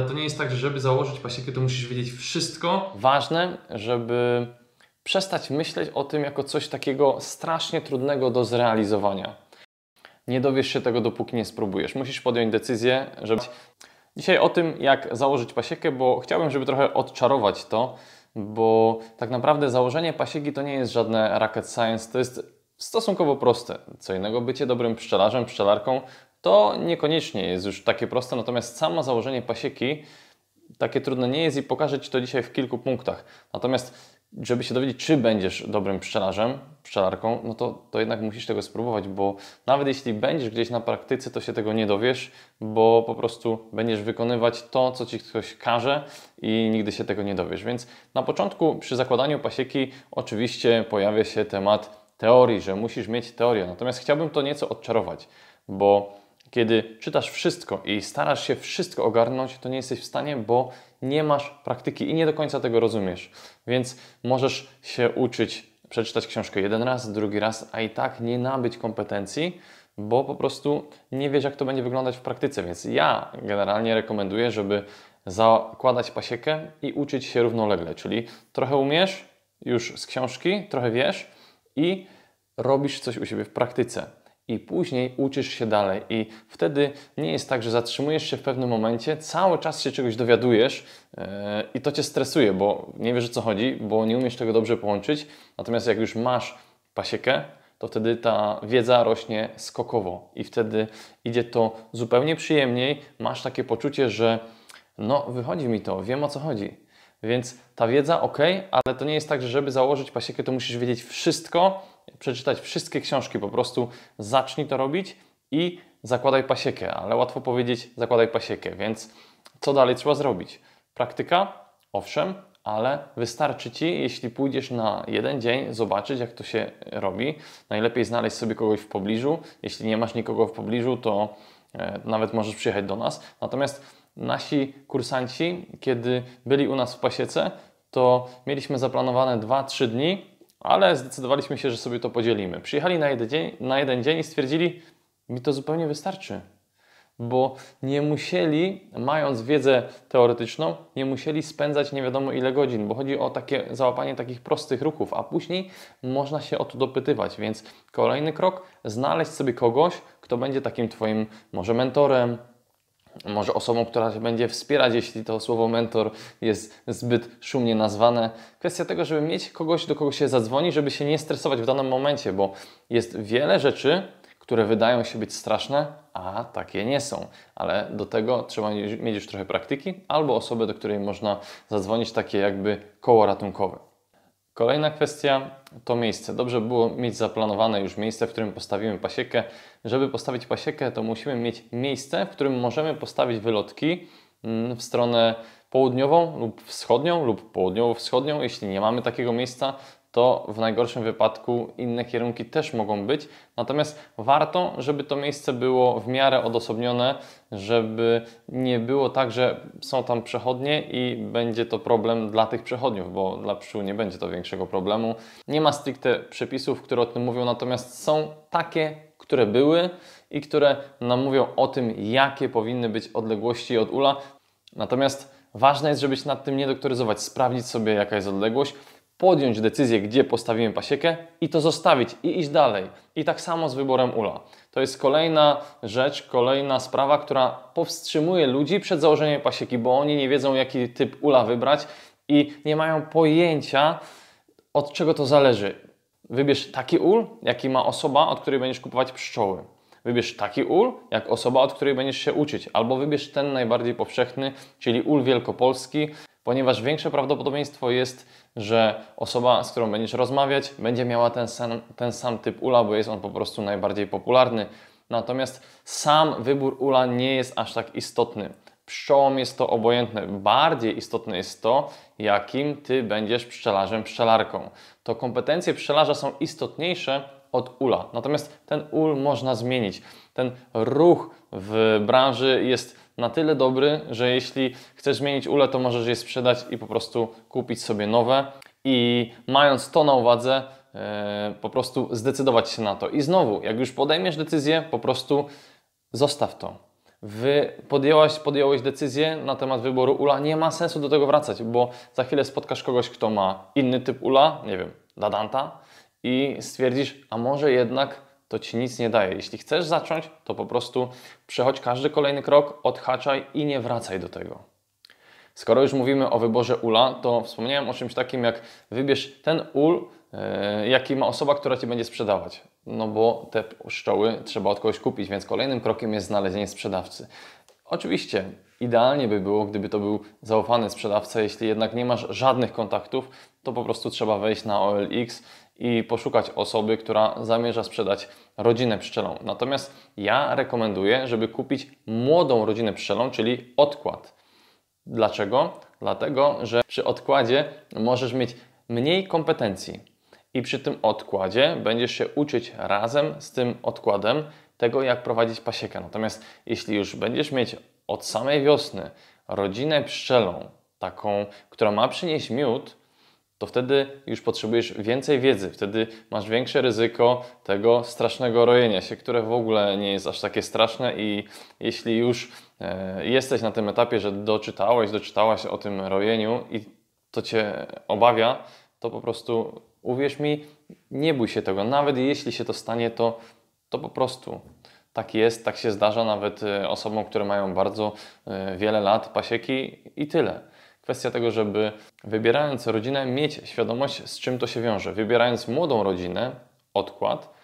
To nie jest tak, że żeby założyć pasiekę, to musisz wiedzieć wszystko. Ważne, żeby przestać myśleć o tym jako coś takiego strasznie trudnego do zrealizowania. Nie dowiesz się tego, dopóki nie spróbujesz. Musisz podjąć decyzję, żeby. Dzisiaj o tym, jak założyć pasiekę, bo chciałbym, żeby trochę odczarować to, bo tak naprawdę założenie pasieki to nie jest żadne rocket science, to jest stosunkowo proste. Co innego bycie dobrym pszczelarzem, pszczelarką, to niekoniecznie jest już takie proste, natomiast samo założenie pasieki takie trudne nie jest i pokażę Ci to dzisiaj w kilku punktach. Natomiast żeby się dowiedzieć, czy będziesz dobrym pszczelarzem, pszczelarką, no to, to jednak musisz tego spróbować, bo nawet jeśli będziesz gdzieś na praktyce, to się tego nie dowiesz, bo po prostu będziesz wykonywać to, co ci ktoś każe i nigdy się tego nie dowiesz. Więc na początku przy zakładaniu pasieki oczywiście pojawia się temat teorii, że musisz mieć teorię. Natomiast chciałbym to nieco odczarować, bo kiedy czytasz wszystko i starasz się wszystko ogarnąć, to nie jesteś w stanie, bo nie masz praktyki i nie do końca tego rozumiesz. Więc możesz się uczyć, przeczytać książkę jeden raz, drugi raz, a i tak nie nabyć kompetencji, bo po prostu nie wiesz, jak to będzie wyglądać w praktyce. Więc ja generalnie rekomenduję, żeby zakładać pasiekę i uczyć się równolegle, czyli trochę umiesz już z książki, trochę wiesz i robisz coś u siebie w praktyce i później uczysz się dalej. I wtedy nie jest tak, że zatrzymujesz się w pewnym momencie, cały czas się czegoś dowiadujesz yy, i to cię stresuje, bo nie wiesz o co chodzi, bo nie umiesz tego dobrze połączyć. Natomiast jak już masz pasiekę, to wtedy ta wiedza rośnie skokowo i wtedy idzie to zupełnie przyjemniej. Masz takie poczucie, że no, wychodzi mi to, wiem o co chodzi. Więc ta wiedza ok, ale to nie jest tak, że żeby założyć pasiekę, to musisz wiedzieć wszystko przeczytać wszystkie książki, po prostu zacznij to robić i zakładaj pasiekę, ale łatwo powiedzieć zakładaj pasiekę, więc co dalej trzeba zrobić? Praktyka? Owszem, ale wystarczy Ci, jeśli pójdziesz na jeden dzień, zobaczyć jak to się robi. Najlepiej znaleźć sobie kogoś w pobliżu. Jeśli nie masz nikogo w pobliżu, to e, nawet możesz przyjechać do nas. Natomiast nasi kursanci, kiedy byli u nas w pasiece, to mieliśmy zaplanowane 2-3 dni ale zdecydowaliśmy się, że sobie to podzielimy. Przyjechali na jeden dzień, na jeden dzień i stwierdzili, mi to zupełnie wystarczy bo nie musieli, mając wiedzę teoretyczną, nie musieli spędzać nie wiadomo ile godzin, bo chodzi o takie załapanie takich prostych ruchów, a później można się o to dopytywać, więc kolejny krok, znaleźć sobie kogoś, kto będzie takim Twoim może mentorem, może osobą, która się będzie wspierać, jeśli to słowo mentor jest zbyt szumnie nazwane. Kwestia tego, żeby mieć kogoś, do kogo się zadzwoni, żeby się nie stresować w danym momencie, bo jest wiele rzeczy, które wydają się być straszne, a takie nie są. Ale do tego trzeba mieć już trochę praktyki albo osobę, do której można zadzwonić, takie jakby koło ratunkowe. Kolejna kwestia to miejsce. Dobrze było mieć zaplanowane już miejsce, w którym postawimy pasiekę. Żeby postawić pasiekę, to musimy mieć miejsce, w którym możemy postawić wylotki mm, w stronę południową lub wschodnią lub południowo-wschodnią. Jeśli nie mamy takiego miejsca, to w najgorszym wypadku inne kierunki też mogą być. Natomiast warto, żeby to miejsce było w miarę odosobnione, żeby nie było tak, że są tam przechodnie i będzie to problem dla tych przechodniów, bo dla pszczół nie będzie to większego problemu. Nie ma stricte przepisów, które o tym mówią, natomiast są takie, które były i które nam mówią o tym, jakie powinny być odległości od ula. Natomiast ważne jest, żeby się nad tym nie doktoryzować, sprawdzić sobie, jaka jest odległość podjąć decyzję, gdzie postawimy pasiekę i to zostawić i iść dalej. I tak samo z wyborem ula. To jest kolejna rzecz, kolejna sprawa, która powstrzymuje ludzi przed założeniem pasieki, bo oni nie wiedzą, jaki typ ula wybrać i nie mają pojęcia, od czego to zależy. Wybierz taki ul, jaki ma osoba, od której będziesz kupować pszczoły. Wybierz taki ul, jak osoba, od której będziesz się uczyć, albo wybierz ten najbardziej powszechny, czyli ul wielkopolski, ponieważ większe prawdopodobieństwo jest, że osoba, z którą będziesz rozmawiać, będzie miała ten sam, ten sam typ ula, bo jest on po prostu najbardziej popularny. Natomiast sam wybór ula nie jest aż tak istotny. Pszczołom jest to obojętne. Bardziej istotne jest to, jakim ty będziesz pszczelarzem, pszczelarką. To kompetencje pszczelarza są istotniejsze od ula. Natomiast ten ul można zmienić. Ten ruch w branży jest na tyle dobry, że jeśli chcesz zmienić ule, to możesz je sprzedać i po prostu kupić sobie nowe. I mając to na uwadze, e, po prostu zdecydować się na to. I znowu, jak już podejmiesz decyzję, po prostu zostaw to. Wy podjęłaś, podjąłeś decyzję na temat wyboru ula, nie ma sensu do tego wracać, bo za chwilę spotkasz kogoś, kto ma inny typ ula, nie wiem, dadanta i stwierdzisz, a może jednak to ci nic nie daje. Jeśli chcesz zacząć, to po prostu przechodź każdy kolejny krok, odhaczaj i nie wracaj do tego. Skoro już mówimy o wyborze ula, to wspomniałem o czymś takim jak wybierz ten ul, e, jaki ma osoba, która ci będzie sprzedawać. No bo te pszczoły trzeba od kogoś kupić, więc kolejnym krokiem jest znalezienie sprzedawcy. Oczywiście idealnie by było, gdyby to był zaufany sprzedawca. Jeśli jednak nie masz żadnych kontaktów, to po prostu trzeba wejść na OLX i poszukać osoby, która zamierza sprzedać rodzinę pszczelą. Natomiast ja rekomenduję, żeby kupić młodą rodzinę pszczelą, czyli odkład. Dlaczego? Dlatego, że przy odkładzie możesz mieć mniej kompetencji i przy tym odkładzie będziesz się uczyć razem z tym odkładem tego, jak prowadzić pasiekę. Natomiast jeśli już będziesz mieć od samej wiosny rodzinę pszczelą, taką, która ma przynieść miód, to wtedy już potrzebujesz więcej wiedzy, wtedy masz większe ryzyko tego strasznego rojenia się, które w ogóle nie jest aż takie straszne i jeśli już e, jesteś na tym etapie, że doczytałeś, doczytałaś o tym rojeniu i to cię obawia, to po prostu uwierz mi, nie bój się tego. Nawet jeśli się to stanie, to, to po prostu tak jest, tak się zdarza nawet e, osobom, które mają bardzo e, wiele lat pasieki i tyle kwestia tego, żeby wybierając rodzinę, mieć świadomość, z czym to się wiąże. Wybierając młodą rodzinę, odkład,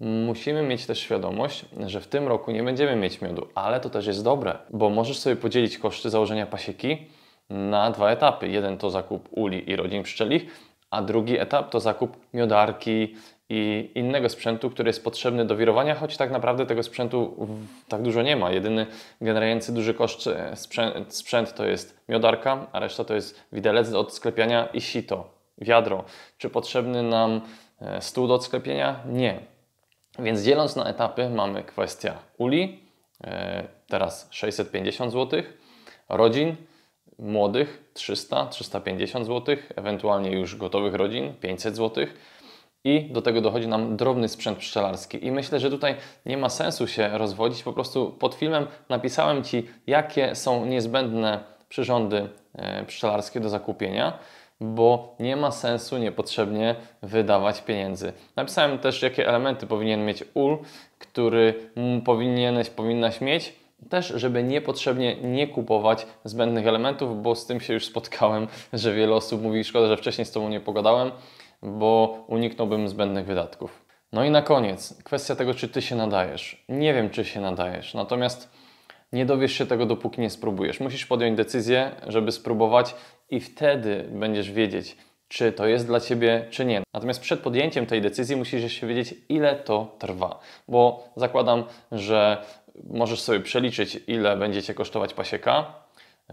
musimy mieć też świadomość, że w tym roku nie będziemy mieć miodu, ale to też jest dobre, bo możesz sobie podzielić koszty założenia pasieki na dwa etapy. Jeden to zakup uli i rodzin pszczelich, a drugi etap to zakup miodarki i innego sprzętu, który jest potrzebny do wirowania, choć tak naprawdę tego sprzętu tak dużo nie ma. Jedyny generujący duży koszt e, sprzęt, sprzęt to jest miodarka, a reszta to jest widelec do odsklepiania i sito, wiadro. Czy potrzebny nam e, stół do odsklepienia? Nie. Więc dzieląc na etapy mamy kwestię uli, e, teraz 650 zł, rodzin młodych 300, 350 zł, ewentualnie już gotowych rodzin 500 zł i do tego dochodzi nam drobny sprzęt pszczelarski. I myślę, że tutaj nie ma sensu się rozwodzić. Po prostu pod filmem napisałem Ci, jakie są niezbędne przyrządy e, pszczelarskie do zakupienia, bo nie ma sensu niepotrzebnie wydawać pieniędzy. Napisałem też, jakie elementy powinien mieć ul, który powinieneś, powinnaś mieć. Też, żeby niepotrzebnie nie kupować zbędnych elementów, bo z tym się już spotkałem, że wiele osób mówi, szkoda, że wcześniej z Tobą nie pogadałem bo uniknąłbym zbędnych wydatków. No i na koniec, kwestia tego, czy ty się nadajesz. Nie wiem, czy się nadajesz, natomiast nie dowiesz się tego, dopóki nie spróbujesz. Musisz podjąć decyzję, żeby spróbować, i wtedy będziesz wiedzieć, czy to jest dla ciebie, czy nie. Natomiast przed podjęciem tej decyzji musisz jeszcze wiedzieć, ile to trwa, bo zakładam, że możesz sobie przeliczyć, ile będziecie kosztować pasieka.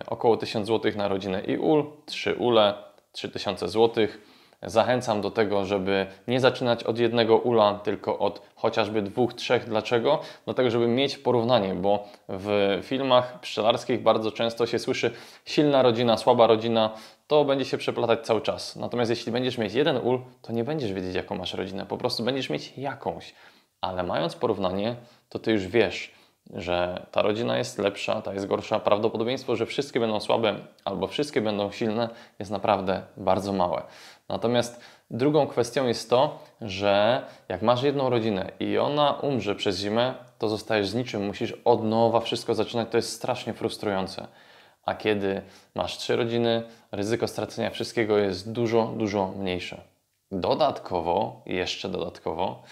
Około 1000 zł na rodzinę i ul, 3 ule, 3000 złotych zachęcam do tego, żeby nie zaczynać od jednego ula, tylko od chociażby dwóch, trzech. Dlaczego? Dlatego, żeby mieć porównanie, bo w filmach pszczelarskich bardzo często się słyszy silna rodzina, słaba rodzina, to będzie się przeplatać cały czas. Natomiast jeśli będziesz mieć jeden ul, to nie będziesz wiedzieć, jaką masz rodzinę, po prostu będziesz mieć jakąś. Ale mając porównanie, to ty już wiesz, że ta rodzina jest lepsza, ta jest gorsza. Prawdopodobieństwo, że wszystkie będą słabe albo wszystkie będą silne, jest naprawdę bardzo małe. Natomiast drugą kwestią jest to, że jak masz jedną rodzinę i ona umrze przez zimę, to zostajesz z niczym, musisz od nowa wszystko zaczynać, to jest strasznie frustrujące. A kiedy masz trzy rodziny, ryzyko stracenia wszystkiego jest dużo, dużo mniejsze. Dodatkowo, jeszcze dodatkowo,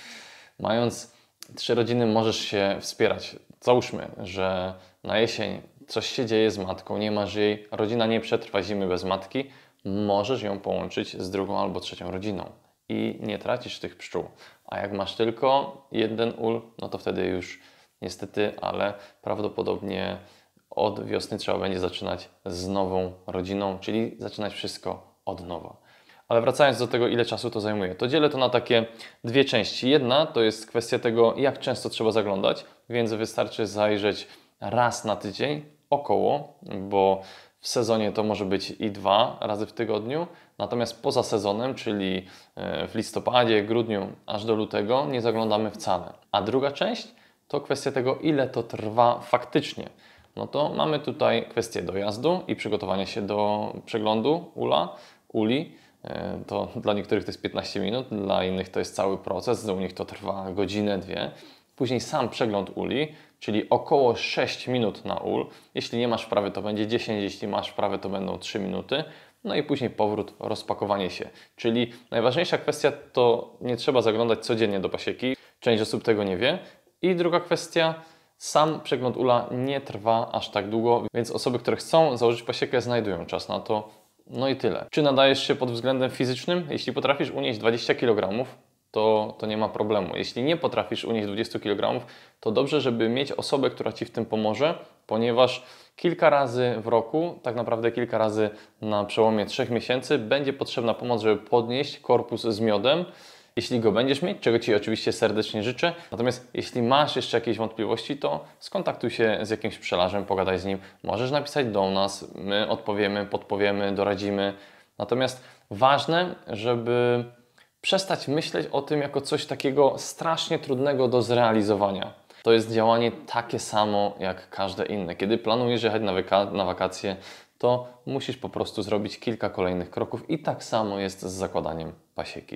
mając trzy rodziny, możesz się wspierać. Załóżmy, że na jesień coś się dzieje z matką, nie masz jej, rodzina nie przetrwa zimy bez matki, możesz ją połączyć z drugą albo trzecią rodziną i nie tracisz tych pszczół. A jak masz tylko jeden ul, no to wtedy już niestety, ale prawdopodobnie od wiosny trzeba będzie zaczynać z nową rodziną, czyli zaczynać wszystko od nowa. Ale wracając do tego, ile czasu to zajmuje, to dzielę to na takie dwie części. Jedna to jest kwestia tego, jak często trzeba zaglądać, więc wystarczy zajrzeć raz na tydzień około, bo w sezonie to może być i dwa razy w tygodniu, natomiast poza sezonem, czyli e, w listopadzie, grudniu aż do lutego, nie zaglądamy wcale. A druga część to kwestia tego, ile to trwa faktycznie. No to mamy tutaj kwestię dojazdu i przygotowania się do przeglądu ULA, ULI. E, to dla niektórych to jest 15 minut, dla innych to jest cały proces, u nich to trwa godzinę, dwie. Później sam przegląd uli, czyli około 6 minut na ul. Jeśli nie masz wprawy, to będzie 10, jeśli masz wprawę, to będą 3 minuty. No i później powrót, rozpakowanie się. Czyli najważniejsza kwestia to nie trzeba zaglądać codziennie do pasieki. Część osób tego nie wie. I druga kwestia, sam przegląd ula nie trwa aż tak długo, więc osoby, które chcą założyć pasiekę, znajdują czas na to. No i tyle. Czy nadajesz się pod względem fizycznym? Jeśli potrafisz unieść 20 kg, to, to nie ma problemu. Jeśli nie potrafisz unieść 20 kg, to dobrze, żeby mieć osobę, która Ci w tym pomoże, ponieważ kilka razy w roku, tak naprawdę kilka razy na przełomie 3 miesięcy, będzie potrzebna pomoc, żeby podnieść korpus z miodem. Jeśli go będziesz mieć, czego Ci oczywiście serdecznie życzę. Natomiast jeśli masz jeszcze jakieś wątpliwości, to skontaktuj się z jakimś przelażem, pogadaj z nim. Możesz napisać do nas, my odpowiemy, podpowiemy, doradzimy. Natomiast ważne, żeby przestać myśleć o tym jako coś takiego strasznie trudnego do zrealizowania. To jest działanie takie samo jak każde inne. Kiedy planujesz jechać na, wyka- na wakacje, to musisz po prostu zrobić kilka kolejnych kroków i tak samo jest z zakładaniem pasieki.